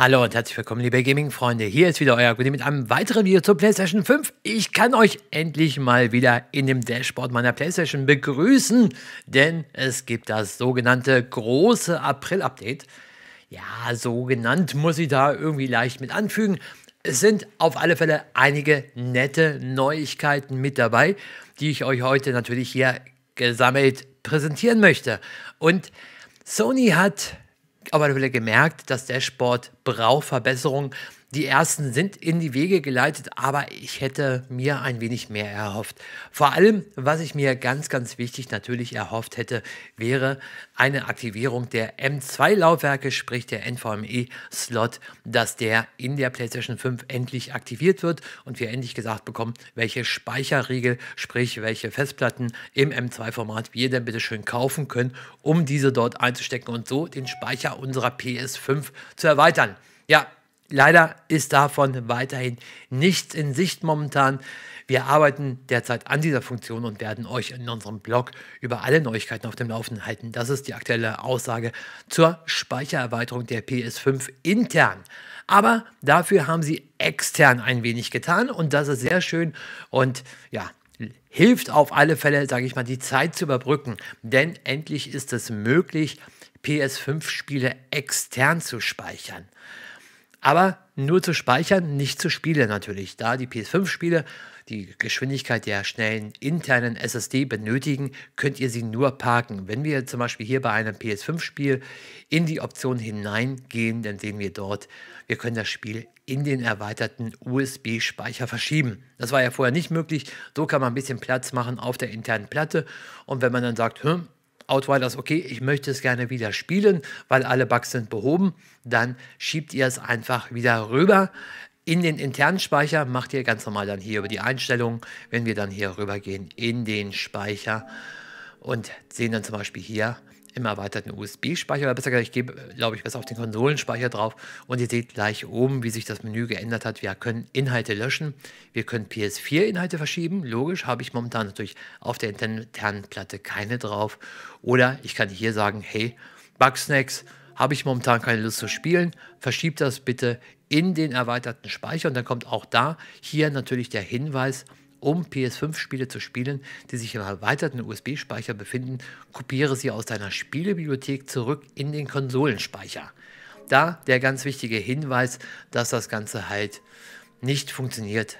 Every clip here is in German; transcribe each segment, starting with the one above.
Hallo und herzlich willkommen, liebe Gaming-Freunde. Hier ist wieder euer Gudi mit einem weiteren Video zur PlayStation 5. Ich kann euch endlich mal wieder in dem Dashboard meiner PlayStation begrüßen, denn es gibt das sogenannte große April-Update. Ja, so genannt muss ich da irgendwie leicht mit anfügen. Es sind auf alle Fälle einige nette Neuigkeiten mit dabei, die ich euch heute natürlich hier gesammelt präsentieren möchte. Und Sony hat auf alle Fälle gemerkt, dass der Sport braucht Verbesserungen. Die ersten sind in die Wege geleitet, aber ich hätte mir ein wenig mehr erhofft. Vor allem, was ich mir ganz, ganz wichtig natürlich erhofft hätte, wäre eine Aktivierung der M2-Laufwerke, sprich der NVMe-Slot, dass der in der PlayStation 5 endlich aktiviert wird und wir endlich gesagt bekommen, welche Speicherriegel, sprich welche Festplatten im M2-Format wir denn bitte schön kaufen können, um diese dort einzustecken und so den Speicher unserer PS5 zu erweitern. Ja, Leider ist davon weiterhin nichts in Sicht momentan. Wir arbeiten derzeit an dieser Funktion und werden euch in unserem Blog über alle Neuigkeiten auf dem Laufenden halten. Das ist die aktuelle Aussage zur Speichererweiterung der PS5 intern. Aber dafür haben sie extern ein wenig getan und das ist sehr schön und ja, hilft auf alle Fälle, sage ich mal, die Zeit zu überbrücken. Denn endlich ist es möglich, PS5-Spiele extern zu speichern aber nur zu speichern, nicht zu spielen natürlich, da die PS5-Spiele die Geschwindigkeit der schnellen internen SSD benötigen, könnt ihr sie nur parken. Wenn wir zum Beispiel hier bei einem PS5-Spiel in die Option hineingehen, dann sehen wir dort, wir können das Spiel in den erweiterten USB-Speicher verschieben. Das war ja vorher nicht möglich. So kann man ein bisschen Platz machen auf der internen Platte. Und wenn man dann sagt, hm, Outriders, okay, ich möchte es gerne wieder spielen, weil alle Bugs sind behoben, dann schiebt ihr es einfach wieder rüber in den internen Speicher macht ihr ganz normal dann hier über die Einstellungen, wenn wir dann hier rüber gehen in den Speicher und sehen dann zum Beispiel hier, im erweiterten USB-Speicher, oder besser gesagt, ich gebe, glaube ich, besser auf den Konsolenspeicher drauf und ihr seht gleich oben, wie sich das Menü geändert hat. Wir können Inhalte löschen, wir können PS4-Inhalte verschieben, logisch, habe ich momentan natürlich auf der internen Platte keine drauf. Oder ich kann hier sagen, hey, Bugsnacks, habe ich momentan keine Lust zu spielen, verschiebt das bitte in den erweiterten Speicher und dann kommt auch da hier natürlich der Hinweis, um PS5-Spiele zu spielen, die sich im erweiterten USB-Speicher befinden, kopiere sie aus deiner Spielebibliothek zurück in den Konsolenspeicher. Da der ganz wichtige Hinweis, dass das Ganze halt nicht funktioniert,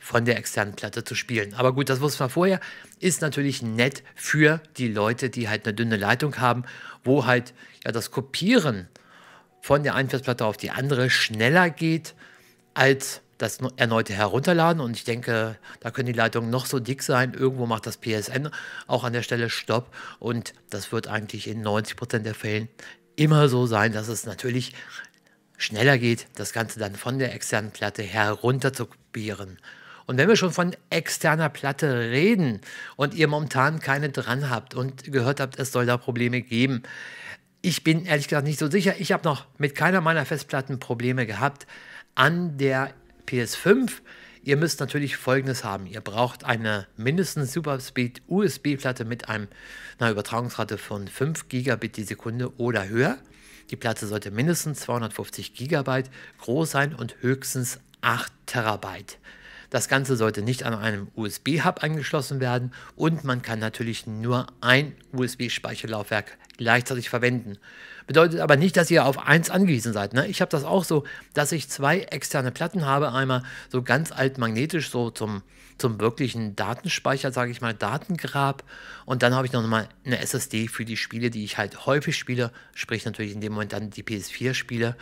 von der externen Platte zu spielen. Aber gut, das wusste man vorher, ist natürlich nett für die Leute, die halt eine dünne Leitung haben, wo halt ja das Kopieren von der einen auf die andere schneller geht als das erneute Herunterladen und ich denke, da können die Leitungen noch so dick sein. Irgendwo macht das PSN auch an der Stelle Stopp und das wird eigentlich in 90% Prozent der Fällen immer so sein, dass es natürlich schneller geht, das Ganze dann von der externen Platte herunter zu kopieren. Und wenn wir schon von externer Platte reden und ihr momentan keine dran habt und gehört habt, es soll da Probleme geben, ich bin ehrlich gesagt nicht so sicher. Ich habe noch mit keiner meiner Festplatten Probleme gehabt. An der PS5, ihr müsst natürlich folgendes haben. Ihr braucht eine mindestens Superspeed USB-Platte mit einem, einer Übertragungsrate von 5 Gigabit die Sekunde oder höher. Die Platte sollte mindestens 250 Gigabyte groß sein und höchstens 8 Terabyte. Das Ganze sollte nicht an einem USB-Hub angeschlossen werden und man kann natürlich nur ein USB-Speicherlaufwerk gleichzeitig verwenden. Bedeutet aber nicht, dass ihr auf eins angewiesen seid. Ne? Ich habe das auch so, dass ich zwei externe Platten habe. Einmal so ganz alt magnetisch, so zum, zum wirklichen Datenspeicher, sage ich mal, Datengrab. Und dann habe ich noch mal eine SSD für die Spiele, die ich halt häufig spiele, sprich natürlich in dem Moment dann die PS4 spiele.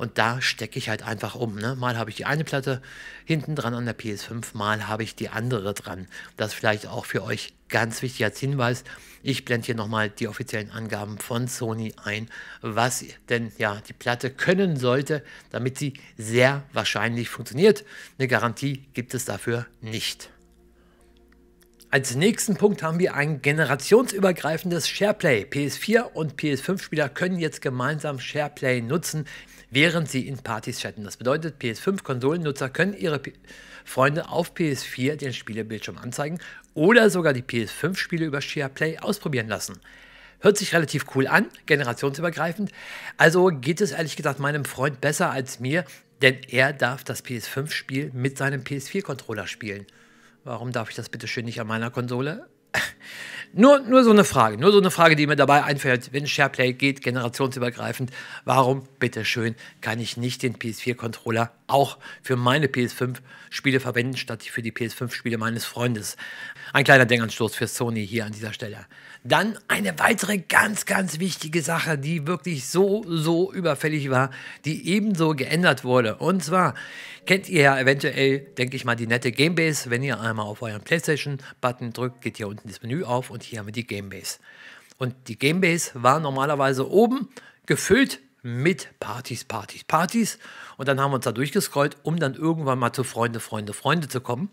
Und da stecke ich halt einfach um. Ne? Mal habe ich die eine Platte hinten dran an der PS5, mal habe ich die andere dran. Das vielleicht auch für euch ganz wichtig als Hinweis. Ich blende hier nochmal die offiziellen Angaben von Sony ein, was denn ja die Platte können sollte, damit sie sehr wahrscheinlich funktioniert. Eine Garantie gibt es dafür nicht. Als nächsten Punkt haben wir ein generationsübergreifendes SharePlay. PS4 und PS5-Spieler können jetzt gemeinsam SharePlay nutzen, während sie in Partys chatten. Das bedeutet, PS5-Konsolennutzer können ihre P Freunde auf PS4 den Spielebildschirm anzeigen oder sogar die PS5-Spiele über SharePlay ausprobieren lassen. Hört sich relativ cool an, generationsübergreifend. Also geht es ehrlich gesagt meinem Freund besser als mir, denn er darf das PS5-Spiel mit seinem PS4-Controller spielen. Warum darf ich das bitte schön nicht an meiner Konsole? nur, nur so eine Frage, nur so eine Frage, die mir dabei einfällt, wenn SharePlay geht, generationsübergreifend, warum bitte schön kann ich nicht den PS4-Controller auch für meine PS5-Spiele verwenden, statt für die PS5-Spiele meines Freundes. Ein kleiner Denkanstoß für Sony hier an dieser Stelle. Dann eine weitere ganz, ganz wichtige Sache, die wirklich so, so überfällig war, die ebenso geändert wurde. Und zwar kennt ihr ja eventuell, denke ich mal, die nette Gamebase. Wenn ihr einmal auf euren PlayStation-Button drückt, geht hier unten das Menü auf und hier haben wir die Gamebase. Und die Gamebase war normalerweise oben gefüllt mit Partys, Partys, Partys. Und dann haben wir uns da durchgescrollt, um dann irgendwann mal zu Freunde, Freunde, Freunde zu kommen.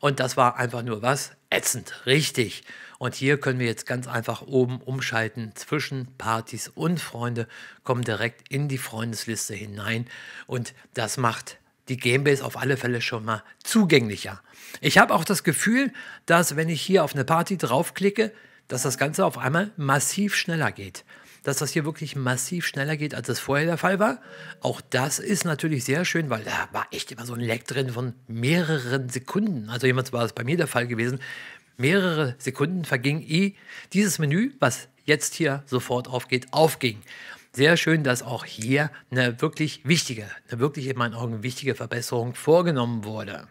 Und das war einfach nur was ätzend, richtig. Und hier können wir jetzt ganz einfach oben umschalten zwischen Partys und Freunde, kommen direkt in die Freundesliste hinein. Und das macht die Gamebase auf alle Fälle schon mal zugänglicher. Ich habe auch das Gefühl, dass wenn ich hier auf eine Party draufklicke, dass das Ganze auf einmal massiv schneller geht dass das hier wirklich massiv schneller geht, als es vorher der Fall war. Auch das ist natürlich sehr schön, weil da war echt immer so ein Leck drin von mehreren Sekunden. Also jemals war es bei mir der Fall gewesen. Mehrere Sekunden verging, eh dieses Menü, was jetzt hier sofort aufgeht, aufging. Sehr schön, dass auch hier eine wirklich wichtige, eine wirklich in meinen Augen wichtige Verbesserung vorgenommen wurde.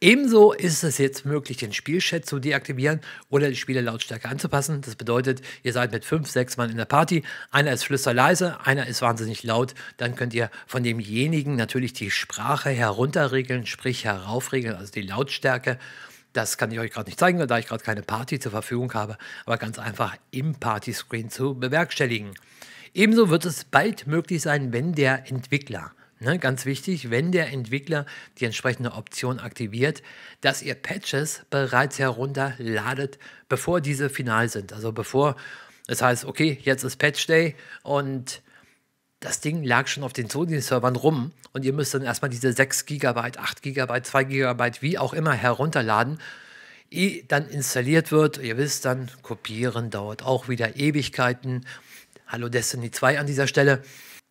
Ebenso ist es jetzt möglich, den Spielchat zu deaktivieren oder die Spielerlautstärke anzupassen. Das bedeutet, ihr seid mit fünf, sechs Mann in der Party. Einer ist flüsterleise, einer ist wahnsinnig laut. Dann könnt ihr von demjenigen natürlich die Sprache herunterregeln, sprich heraufregeln, also die Lautstärke. Das kann ich euch gerade nicht zeigen, da ich gerade keine Party zur Verfügung habe, aber ganz einfach im Party-Screen zu bewerkstelligen. Ebenso wird es bald möglich sein, wenn der Entwickler Ne, ganz wichtig, wenn der Entwickler die entsprechende Option aktiviert, dass ihr Patches bereits herunterladet, bevor diese final sind. Also bevor es heißt, okay, jetzt ist Patch Day und das Ding lag schon auf den Sony-Servern rum und ihr müsst dann erstmal diese 6 GB, 8 GB, 2 GB, wie auch immer herunterladen, ehe dann installiert wird. Ihr wisst dann, kopieren dauert auch wieder Ewigkeiten. Hallo Destiny 2 an dieser Stelle.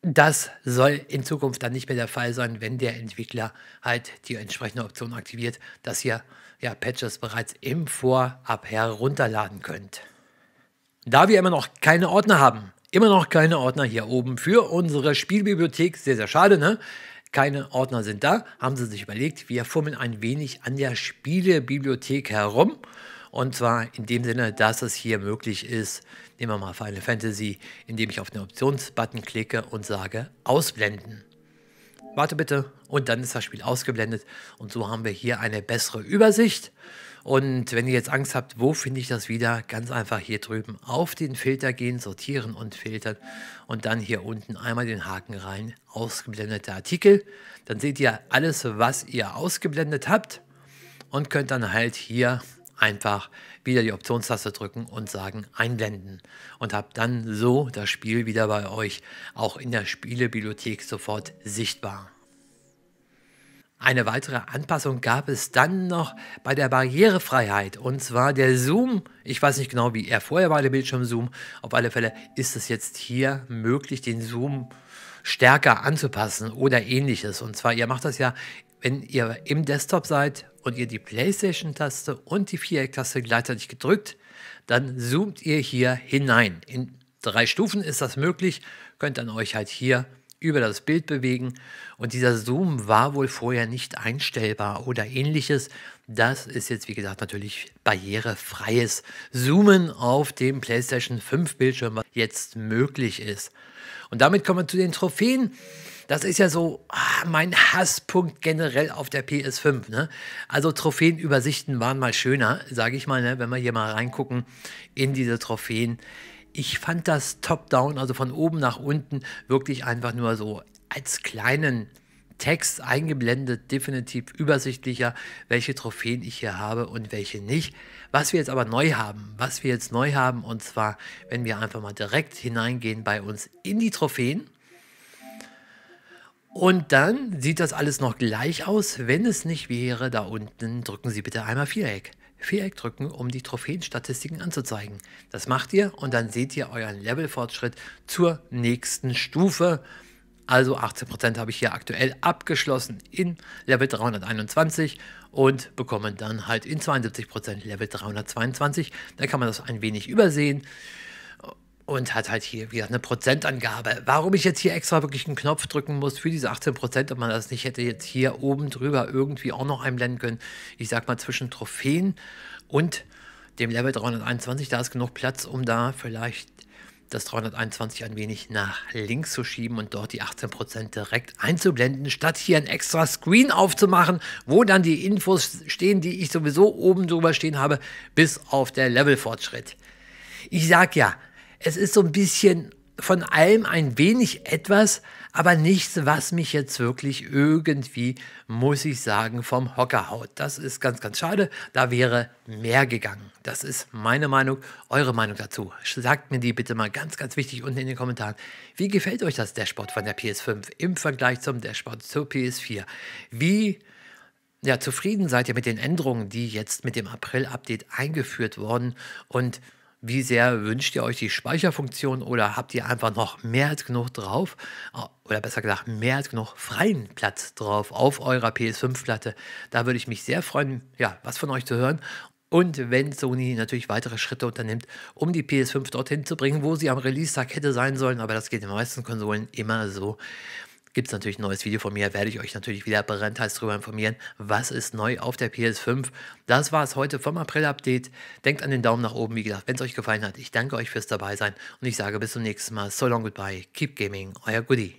Das soll in Zukunft dann nicht mehr der Fall sein, wenn der Entwickler halt die entsprechende Option aktiviert, dass ihr ja, Patches bereits im Vorab herunterladen könnt. Da wir immer noch keine Ordner haben, immer noch keine Ordner hier oben für unsere Spielbibliothek, sehr, sehr schade, ne? Keine Ordner sind da, haben sie sich überlegt, wir fummeln ein wenig an der Spielebibliothek herum und zwar in dem Sinne, dass es hier möglich ist, nehmen wir mal Final Fantasy, indem ich auf den Optionsbutton klicke und sage Ausblenden. Warte bitte und dann ist das Spiel ausgeblendet und so haben wir hier eine bessere Übersicht. Und wenn ihr jetzt Angst habt, wo finde ich das wieder, ganz einfach hier drüben auf den Filter gehen, sortieren und filtern und dann hier unten einmal den Haken rein, ausgeblendete Artikel. Dann seht ihr alles, was ihr ausgeblendet habt und könnt dann halt hier einfach wieder die Optionstaste drücken und sagen einblenden und habt dann so das Spiel wieder bei euch auch in der Spielebibliothek sofort sichtbar. Eine weitere Anpassung gab es dann noch bei der Barrierefreiheit und zwar der Zoom. Ich weiß nicht genau, wie er vorher war, der Bildschirmzoom. Auf alle Fälle ist es jetzt hier möglich, den Zoom stärker anzupassen oder ähnliches. Und zwar, ihr macht das ja wenn ihr im Desktop seid und ihr die PlayStation-Taste und die Viereck-Taste gleichzeitig gedrückt, dann zoomt ihr hier hinein. In drei Stufen ist das möglich, könnt dann euch halt hier über das Bild bewegen und dieser Zoom war wohl vorher nicht einstellbar oder ähnliches. Das ist jetzt wie gesagt natürlich barrierefreies Zoomen auf dem PlayStation 5 Bildschirm, was jetzt möglich ist. Und damit kommen wir zu den Trophäen. Das ist ja so ah, mein Hasspunkt generell auf der PS5. Ne? Also Trophäenübersichten waren mal schöner, sage ich mal, ne? wenn wir hier mal reingucken in diese Trophäen. Ich fand das Top-Down, also von oben nach unten, wirklich einfach nur so als kleinen Text eingeblendet, definitiv übersichtlicher, welche Trophäen ich hier habe und welche nicht. Was wir jetzt aber neu haben, was wir jetzt neu haben, und zwar, wenn wir einfach mal direkt hineingehen bei uns in die Trophäen, und dann sieht das alles noch gleich aus. Wenn es nicht wäre, da unten drücken Sie bitte einmal Viereck. Viereck drücken, um die Trophäenstatistiken anzuzeigen. Das macht ihr und dann seht ihr euren Levelfortschritt zur nächsten Stufe. Also 18% habe ich hier aktuell abgeschlossen in Level 321 und bekomme dann halt in 72% Level 322. Da kann man das ein wenig übersehen und hat halt hier, wieder eine Prozentangabe. Warum ich jetzt hier extra wirklich einen Knopf drücken muss für diese 18 Prozent und man das nicht hätte jetzt hier oben drüber irgendwie auch noch einblenden können, ich sag mal zwischen Trophäen und dem Level 321, da ist genug Platz, um da vielleicht das 321 ein wenig nach links zu schieben und dort die 18% direkt einzublenden, statt hier ein extra Screen aufzumachen, wo dann die Infos stehen, die ich sowieso oben drüber stehen habe, bis auf der Levelfortschritt. Ich sag ja, es ist so ein bisschen von allem ein wenig etwas, aber nichts, was mich jetzt wirklich irgendwie, muss ich sagen, vom Hocker haut. Das ist ganz, ganz schade. Da wäre mehr gegangen. Das ist meine Meinung, eure Meinung dazu. Sagt mir die bitte mal ganz, ganz wichtig unten in den Kommentaren. Wie gefällt euch das Dashboard von der PS5 im Vergleich zum Dashboard zur PS4? Wie ja, zufrieden seid ihr mit den Änderungen, die jetzt mit dem April-Update eingeführt wurden und wie sehr wünscht ihr euch die Speicherfunktion oder habt ihr einfach noch mehr als genug drauf? Äh, oder besser gesagt, mehr als genug freien Platz drauf auf eurer PS5-Platte. Da würde ich mich sehr freuen, ja, was von euch zu hören. Und wenn Sony natürlich weitere Schritte unternimmt, um die PS5 dorthin zu bringen, wo sie am Release-Tag hätte sein sollen, aber das geht in den meisten Konsolen immer so gibt es natürlich ein neues Video von mir, werde ich euch natürlich wieder brennteils darüber informieren, was ist neu auf der PS5. Das war es heute vom April-Update. Denkt an den Daumen nach oben, wie gesagt, wenn es euch gefallen hat. Ich danke euch fürs Dabeisein und ich sage bis zum nächsten Mal. So long, goodbye, keep gaming, euer Goodie.